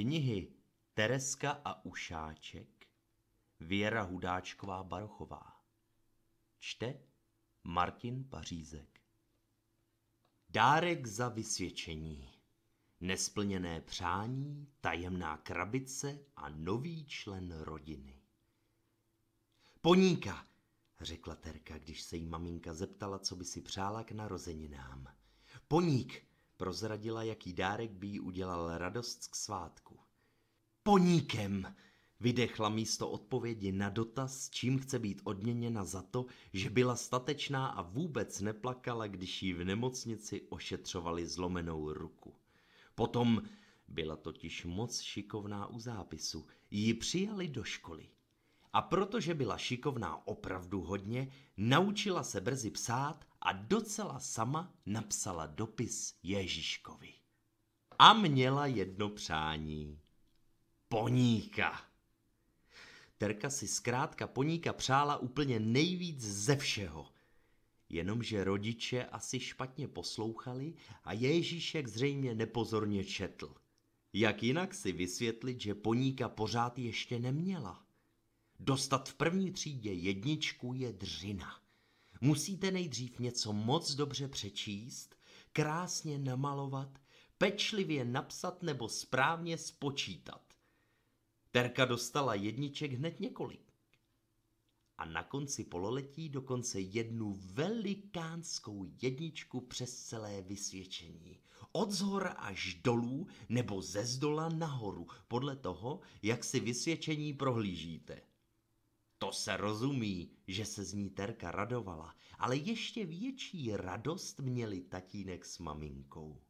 Knihy Tereska a Ušáček Věra Hudáčková Barochová Čte Martin Pařízek Dárek za vysvědčení Nesplněné přání, tajemná krabice a nový člen rodiny. Poníka, řekla Terka, když se jí maminka zeptala, co by si přála k narozeninám. Poník, prozradila, jaký dárek by jí udělal radost k svátku. Poníkem! Vydechla místo odpovědi na dotaz, čím chce být odměněna za to, že byla statečná a vůbec neplakala, když jí v nemocnici ošetřovali zlomenou ruku. Potom, byla totiž moc šikovná u zápisu, ji přijali do školy. A protože byla šikovná opravdu hodně, naučila se brzy psát a docela sama napsala dopis Ježíškovi. A měla jedno přání. Poníka. Terka si zkrátka poníka přála úplně nejvíc ze všeho. Jenomže rodiče asi špatně poslouchali a Ježíšek zřejmě nepozorně četl. Jak jinak si vysvětlit, že poníka pořád ještě neměla? Dostat v první třídě jedničku je dřina. Musíte nejdřív něco moc dobře přečíst, krásně namalovat, pečlivě napsat nebo správně spočítat. Terka dostala jedniček hned několik. A na konci pololetí dokonce jednu velikánskou jedničku přes celé vysvědčení. Od zhora až dolů nebo ze zdola nahoru, podle toho, jak si vysvědčení prohlížíte. To se rozumí, že se z ní Terka radovala, ale ještě větší radost měli tatínek s maminkou.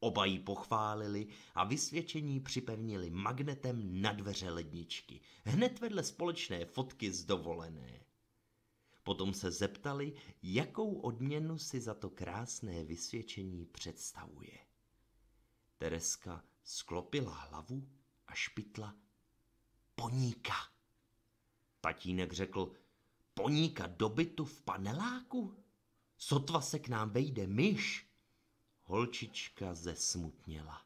Oba ji pochválili a vysvědčení připevnili magnetem na dveře ledničky, hned vedle společné fotky z dovolené. Potom se zeptali, jakou odměnu si za to krásné vysvědčení představuje. Tereska sklopila hlavu a špitla poníka. Tatínek řekl, poníka do bytu v paneláku? Sotva se k nám vejde myš. Holčička zesmutněla.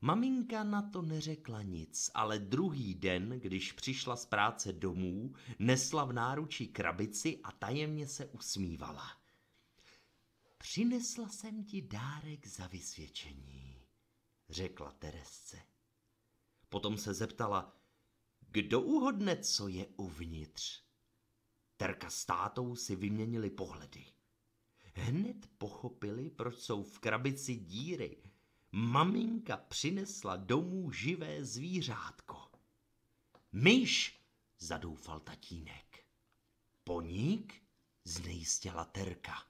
Maminka na to neřekla nic, ale druhý den, když přišla z práce domů, nesla v náručí krabici a tajemně se usmívala. Přinesla jsem ti dárek za vysvědčení, řekla Teresce. Potom se zeptala, kdo uhodne, co je uvnitř? Terka s tátou si vyměnili pohledy. Hned pochopili, proč jsou v krabici díry. Maminka přinesla domů živé zvířátko. Myš, zadoufal tatínek. Poník, znejistěla Terka.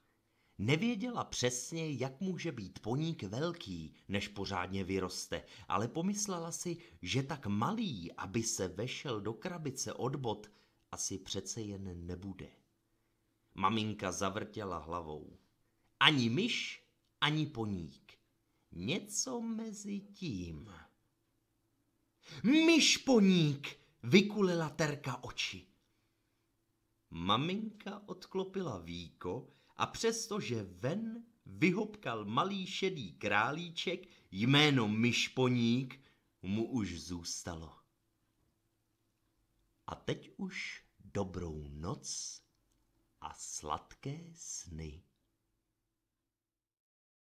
Nevěděla přesně, jak může být poník velký, než pořádně vyroste, ale pomyslela si, že tak malý, aby se vešel do krabice od bod, asi přece jen nebude. Maminka zavrtěla hlavou. Ani myš, ani poník. Něco mezi tím. Myš poník, vykulila Terka oči. Maminka odklopila víko, a přestože ven vyhopkal malý šedý králíček, jméno Myšponík mu už zůstalo. A teď už dobrou noc a sladké sny.